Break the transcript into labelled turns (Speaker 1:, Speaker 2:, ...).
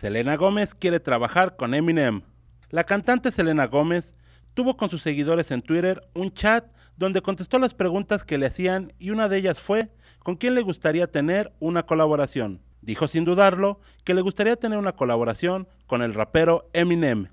Speaker 1: Selena Gómez quiere trabajar con Eminem. La cantante Selena Gómez tuvo con sus seguidores en Twitter un chat donde contestó las preguntas que le hacían y una de ellas fue con quién le gustaría tener una colaboración. Dijo sin dudarlo que le gustaría tener una colaboración con el rapero Eminem,